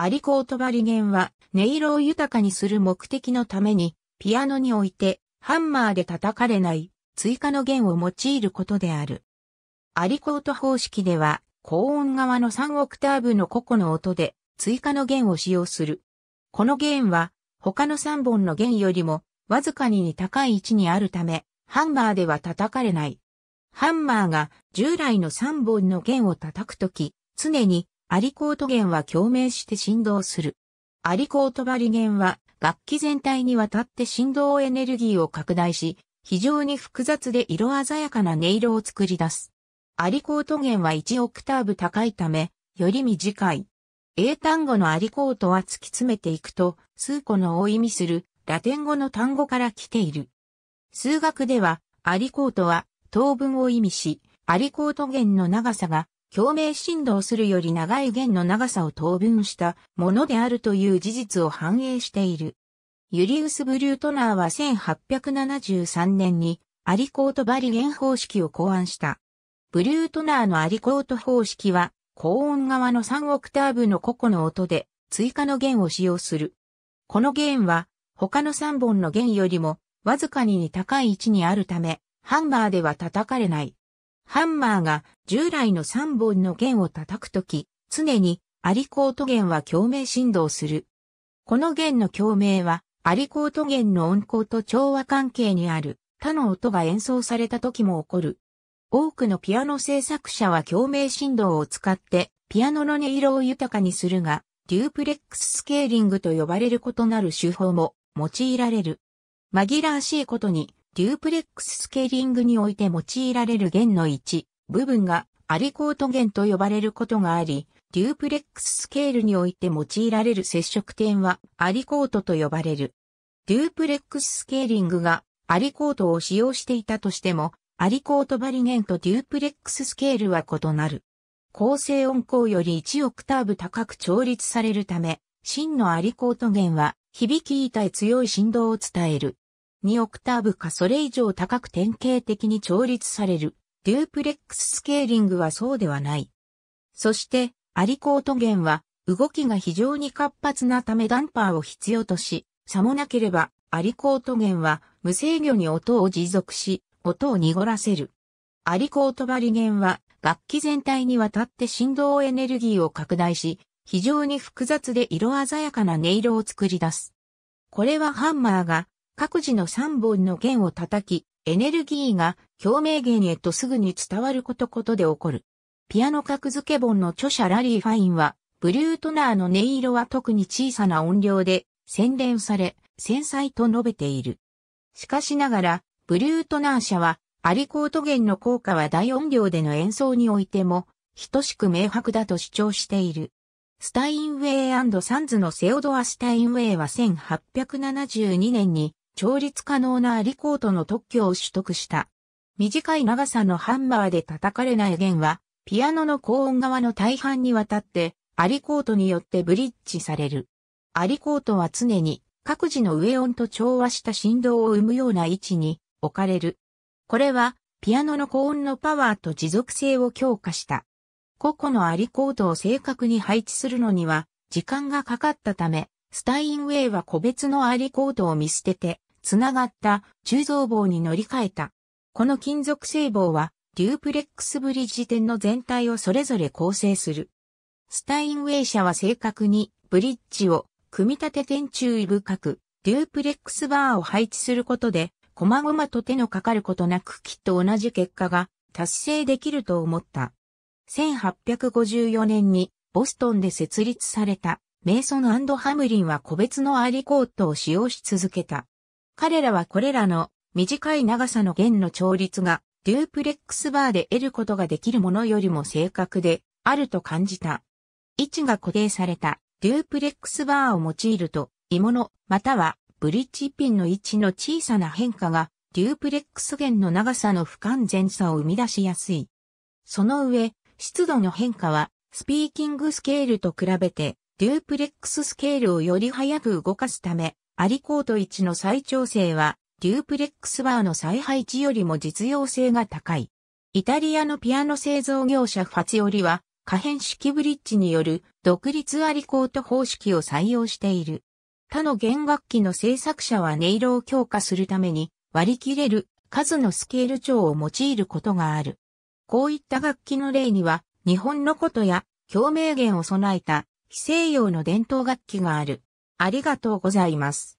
アリコートバリゲンは音色を豊かにする目的のためにピアノにおいてハンマーで叩かれない追加の弦を用いることである。アリコート方式では高音側の3オクターブの個々の音で追加の弦を使用する。この弦は他の3本の弦よりもわずかに高い位置にあるため、ハンマーでは叩かれない。ハンマーが従来の3本の弦を叩くとき、常にアリコート弦は共鳴して振動する。アリコートバリ弦は楽器全体にわたって振動エネルギーを拡大し、非常に複雑で色鮮やかな音色を作り出す。アリコート弦は1オクターブ高いため、より短い。英単語のアリコートは突き詰めていくと、数個のを意味するラテン語の単語から来ている。数学では、アリコートは等分を意味し、アリコート弦の長さが共鳴振動するより長い弦の長さを等分したものであるという事実を反映している。ユリウス・ブリュートナーは1873年にアリコートバリ弦方式を考案した。ブリュートナーのアリコート方式は高音側の3オクターブの個々の音で追加の弦を使用する。この弦は他の3本の弦よりもわずかに高い位置にあるため、ハンマーでは叩かれない。ハンマーが従来の3本の弦を叩くとき、常にアリコート弦は共鳴振動する。この弦の共鳴は、アリコート弦の音高と調和関係にある他の音が演奏された時も起こる。多くのピアノ制作者は共鳴振動を使ってピアノの音色を豊かにするが、デュープレックススケーリングと呼ばれる異なる手法も用いられる。紛らわしいことに、デュープレックススケーリングにおいて用いられる弦の一部分がアリコート弦と呼ばれることがあり、デュープレックススケールにおいて用いられる接触点はアリコートと呼ばれる。デュープレックススケーリングがアリコートを使用していたとしても、アリコートバリ弦とデュープレックススケールは異なる。構成音高より1オクターブ高く調律されるため、真のアリコート弦は響き板へ強い振動を伝える。2オクターブかそれ以上高く典型的に調律される。デュープレックススケーリングはそうではない。そして、アリコート弦は、動きが非常に活発なためダンパーを必要とし、さもなければ、アリコート弦は、無制御に音を持続し、音を濁らせる。アリコートバリ弦は、楽器全体にわたって振動エネルギーを拡大し、非常に複雑で色鮮やかな音色を作り出す。これはハンマーが各自の三本の弦を叩き、エネルギーが共鳴弦へとすぐに伝わることことで起こる。ピアノ格付け本の著者ラリー・ファインは、ブリュートナーの音色は特に小さな音量で洗練され、繊細と述べている。しかしながら、ブリュートナー社は、アリコート弦の効果は大音量での演奏においても、等しく明白だと主張している。スタインウェイサンズのセオドア・スタインウェイは1872年に調律可能なアリコートの特許を取得した。短い長さのハンマーで叩かれない弦は、ピアノの高音側の大半にわたって、アリコートによってブリッジされる。アリコートは常に各自の上音と調和した振動を生むような位置に置かれる。これは、ピアノの高音のパワーと持続性を強化した。個々のアリコートを正確に配置するのには時間がかかったため、スタインウェイは個別のアリコートを見捨てて、つながった鋳造棒に乗り換えた。この金属製棒は、デュープレックスブリッジ点の全体をそれぞれ構成する。スタインウェイ社は正確に、ブリッジを、組み立て点注意深く、デュープレックスバーを配置することで、細々と手のかかることなくきっと同じ結果が達成できると思った。1854年にボストンで設立されたメイソンハムリンは個別のアーリコートを使用し続けた。彼らはこれらの短い長さの弦の調律がデュープレックスバーで得ることができるものよりも正確であると感じた。位置が固定されたデュープレックスバーを用いると、鋳物またはブリッジピンの位置の小さな変化がデュープレックス弦の長さの不完全さを生み出しやすい。その上、湿度の変化はスピーキングスケールと比べてデュープレックススケールをより早く動かすためアリコート1の再調整は、デュープレックスバーの再配置よりも実用性が高い。イタリアのピアノ製造業者ファツオリは、可変式ブリッジによる独立アリコート方式を採用している。他の弦楽器の製作者は音色を強化するために割り切れる数のスケール長を用いることがある。こういった楽器の例には日本のことや共鳴弦を備えた非西洋の伝統楽器がある。ありがとうございます。